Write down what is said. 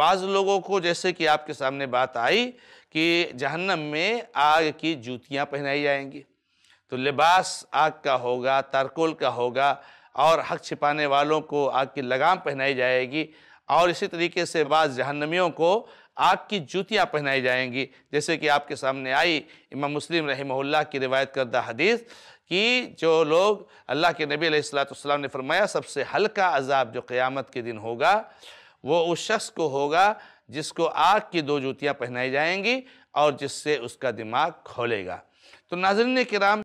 बाज लोगों को जैसे कि आपके सामने बात आई कि जहन्नम में आग की जूतियां पहनाई जाएंगी तो लिबास आग का होगा तारकोल का होगा और हक छिपाने वालों को आग की लगाम पहनाई जाएगी और इसी तरीके से बाज जहन्नमियों को आग की जूतियाँ पहनाई जाएंगी जैसे कि आपके सामने आई इमाम मुस्लिम रही की रिवायत करदा हदीस कि जो लोग अल्लाह के नबी सलाम ने फरमाया सबसे हल्का अजाब जो क़्यामत के दिन होगा वो उस शख्स को होगा जिसको आग की दो जूतियाँ पहनाई जाएंगी और जिससे उसका दिमाग खोलेगा तो नाजरन कराम